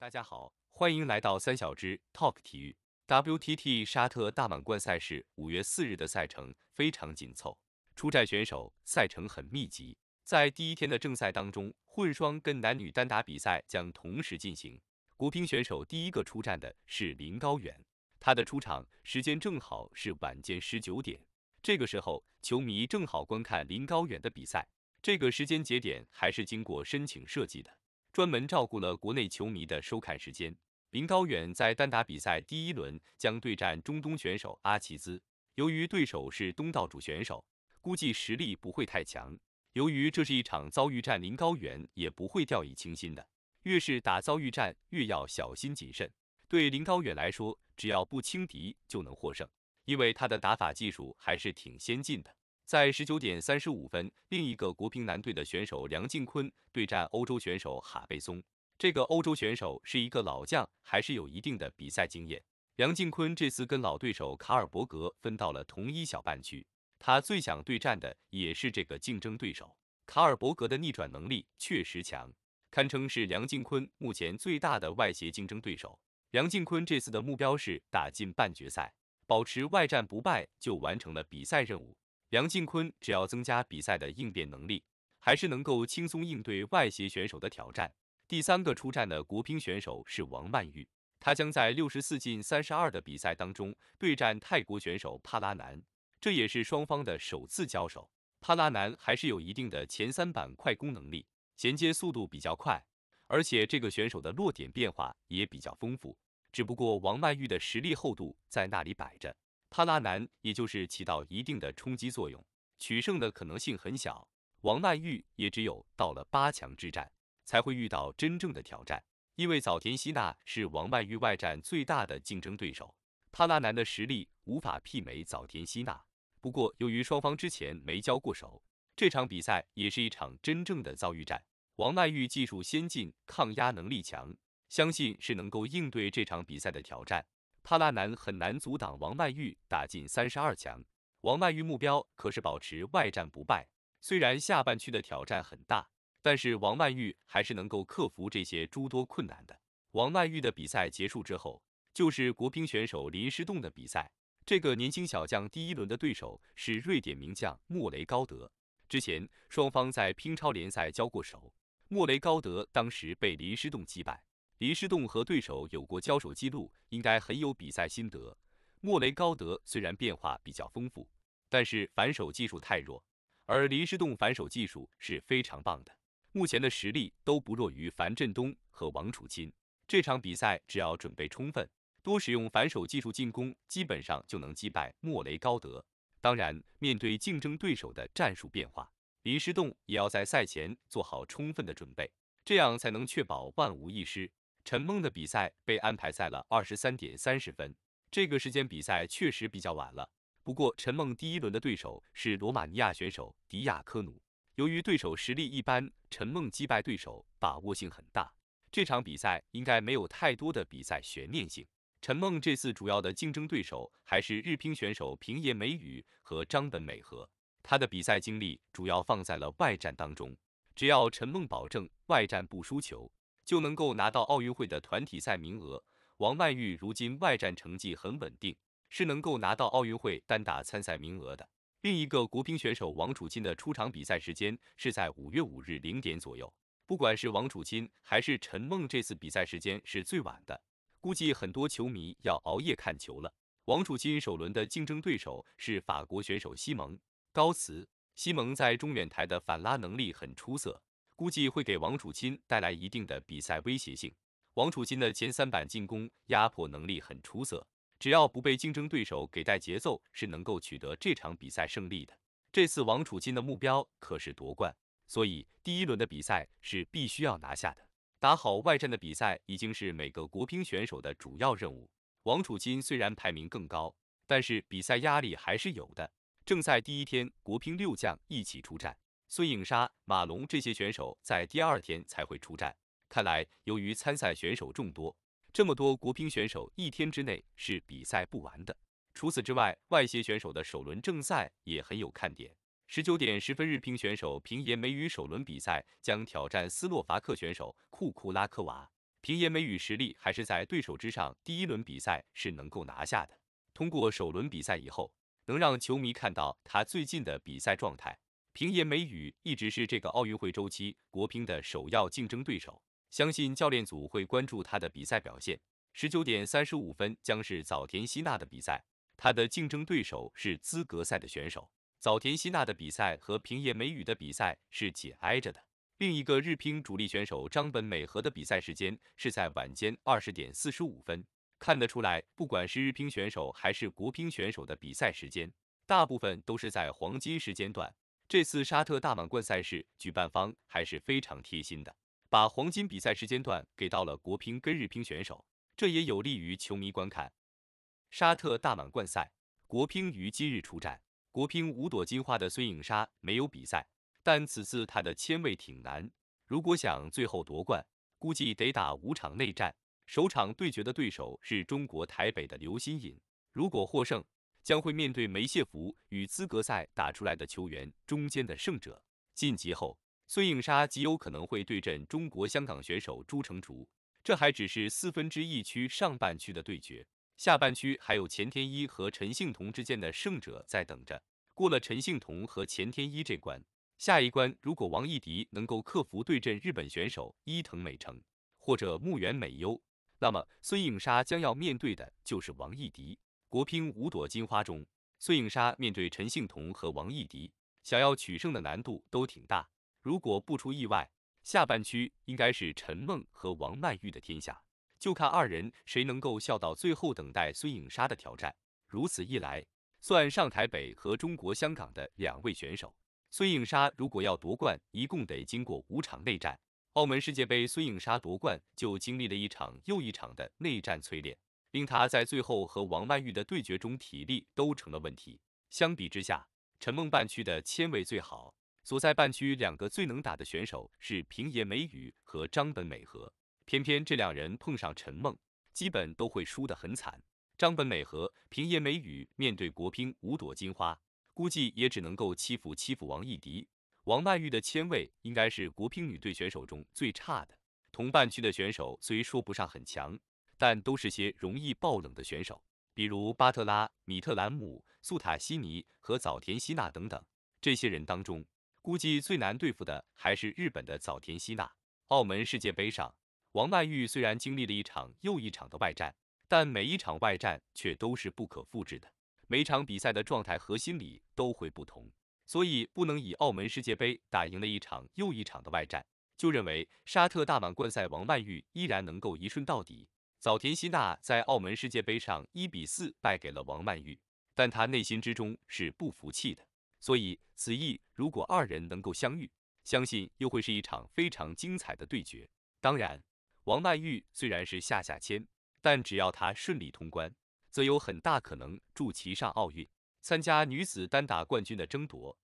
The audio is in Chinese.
大家好，欢迎来到三小只 Talk 体育。WTT 沙特大满贯赛事五月四日的赛程非常紧凑，出战选手赛程很密集。在第一天的正赛当中，混双跟男女单打比赛将同时进行。国乒选手第一个出战的是林高远，他的出场时间正好是晚间十九点，这个时候球迷正好观看林高远的比赛。这个时间节点还是经过申请设计的。专门照顾了国内球迷的收看时间。林高远在单打比赛第一轮将对战中东选手阿奇兹。由于对手是东道主选手，估计实力不会太强。由于这是一场遭遇战，林高远也不会掉以轻心的。越是打遭遇战，越要小心谨慎。对林高远来说，只要不轻敌就能获胜，因为他的打法技术还是挺先进的。在十九点三十五分，另一个国乒男队的选手梁靖昆对战欧洲选手哈贝松。这个欧洲选手是一个老将，还是有一定的比赛经验。梁靖昆这次跟老对手卡尔伯格分到了同一小半区，他最想对战的也是这个竞争对手。卡尔伯格的逆转能力确实强，堪称是梁靖昆目前最大的外协竞争对手。梁靖昆这次的目标是打进半决赛，保持外战不败就完成了比赛任务。梁靖昆只要增加比赛的应变能力，还是能够轻松应对外协选手的挑战。第三个出战的国乒选手是王曼玉，她将在六十四进三十二的比赛当中对战泰国选手帕拉南，这也是双方的首次交手。帕拉南还是有一定的前三板快攻能力，衔接速度比较快，而且这个选手的落点变化也比较丰富。只不过王曼玉的实力厚度在那里摆着。帕拉南也就是起到一定的冲击作用，取胜的可能性很小。王曼玉也只有到了八强之战才会遇到真正的挑战，因为早田希娜是王曼玉外战最大的竞争对手。帕拉南的实力无法媲美早田希娜，不过由于双方之前没交过手，这场比赛也是一场真正的遭遇战。王曼玉技术先进，抗压能力强，相信是能够应对这场比赛的挑战。帕拉南很难阻挡王曼玉打进三十二强。王曼玉目标可是保持外战不败，虽然下半区的挑战很大，但是王曼玉还是能够克服这些诸多困难的。王曼玉的比赛结束之后，就是国乒选手林诗栋的比赛。这个年轻小将第一轮的对手是瑞典名将莫雷高德，之前双方在乒超联赛交过手，莫雷高德当时被林诗栋击败。林诗栋和对手有过交手记录，应该很有比赛心得。莫雷高德虽然变化比较丰富，但是反手技术太弱，而林诗栋反手技术是非常棒的，目前的实力都不弱于樊振东和王楚钦。这场比赛只要准备充分，多使用反手技术进攻，基本上就能击败莫雷高德。当然，面对竞争对手的战术变化，林诗栋也要在赛前做好充分的准备，这样才能确保万无一失。陈梦的比赛被安排在了二十三点三十分，这个时间比赛确实比较晚了。不过，陈梦第一轮的对手是罗马尼亚选手迪亚科努，由于对手实力一般，陈梦击败对手把握性很大。这场比赛应该没有太多的比赛悬念性。陈梦这次主要的竞争对手还是日乒选手平野美宇和张本美和，她的比赛经历主要放在了外战当中，只要陈梦保证外战不输球。就能够拿到奥运会的团体赛名额。王曼玉如今外战成绩很稳定，是能够拿到奥运会单打参赛名额的。另一个国乒选手王楚钦的出场比赛时间是在五月五日零点左右。不管是王楚钦还是陈梦，这次比赛时间是最晚的，估计很多球迷要熬夜看球了。王楚钦首轮的竞争对手是法国选手西蒙·高茨，西蒙在中远台的反拉能力很出色。估计会给王楚钦带来一定的比赛威胁性。王楚钦的前三板进攻压迫能力很出色，只要不被竞争对手给带节奏，是能够取得这场比赛胜利的。这次王楚钦的目标可是夺冠，所以第一轮的比赛是必须要拿下的。打好外战的比赛已经是每个国乒选手的主要任务。王楚钦虽然排名更高，但是比赛压力还是有的。正在第一天，国乒六将一起出战。孙颖莎、马龙这些选手在第二天才会出战。看来，由于参赛选手众多，这么多国乒选手一天之内是比赛不完的。除此之外，外协选手的首轮正赛也很有看点。十九点十分，日乒选手平野美宇首轮比赛将挑战斯洛伐克选手库库拉科娃。平野美宇实力还是在对手之上，第一轮比赛是能够拿下的。通过首轮比赛以后，能让球迷看到他最近的比赛状态。平野美宇一直是这个奥运会周期国乒的首要竞争对手，相信教练组会关注她的比赛表现。十九点三十五分将是早田希娜的比赛，她的竞争对手是资格赛的选手。早田希娜的比赛和平野美宇的比赛是紧挨着的。另一个日乒主力选手张本美和的比赛时间是在晚间二十点四十五分。看得出来，不管是日乒选手还是国乒选手的比赛时间，大部分都是在黄金时间段。这次沙特大满贯赛事举办方还是非常贴心的，把黄金比赛时间段给到了国乒跟日乒选手，这也有利于球迷观看。沙特大满贯赛，国乒于今日出战，国乒五朵金花的孙颖莎没有比赛，但此次她的签位挺难，如果想最后夺冠，估计得打五场内战。首场对决的对手是中国台北的刘欣颖，如果获胜。将会面对梅谢福与资格赛打出来的球员中间的胜者晋级后，孙颖莎极有可能会对阵中国香港选手朱成竹，这还只是四分之一区上半区的对决，下半区还有钱天一和陈幸同之间的胜者在等着。过了陈幸同和钱天一这关，下一关如果王艺迪能够克服对阵日本选手伊藤美诚或者木原美优，那么孙颖莎将要面对的就是王艺迪。国乒五朵金花中，孙颖莎面对陈幸同和王艺迪，想要取胜的难度都挺大。如果不出意外，下半区应该是陈梦和王曼玉的天下，就看二人谁能够笑到最后，等待孙颖莎的挑战。如此一来，算上台北和中国香港的两位选手，孙颖莎如果要夺冠，一共得经过五场内战。澳门世界杯，孙颖莎夺冠就经历了一场又一场的内战淬炼。令他在最后和王曼玉的对决中体力都成了问题。相比之下，陈梦半区的签位最好，所在半区两个最能打的选手是平野美宇和张本美和，偏偏这两人碰上陈梦，基本都会输得很惨。张本美和、平野美宇面对国乒五朵金花，估计也只能够欺负欺负王艺迪。王曼玉的签位应该是国乒女队选手中最差的，同半区的选手虽说不上很强。但都是些容易爆冷的选手，比如巴特拉、米特兰姆、苏塔西尼和早田希娜等等。这些人当中，估计最难对付的还是日本的早田希娜。澳门世界杯上，王曼玉虽然经历了一场又一场的外战，但每一场外战却都是不可复制的，每场比赛的状态和心理都会不同，所以不能以澳门世界杯打赢了一场又一场的外战，就认为沙特大满贯赛王曼玉依然能够一顺到底。早田希娜在澳门世界杯上一比四败给了王曼玉，但她内心之中是不服气的。所以此役如果二人能够相遇，相信又会是一场非常精彩的对决。当然，王曼玉虽然是下下签，但只要她顺利通关，则有很大可能助其上奥运，参加女子单打冠军的争夺。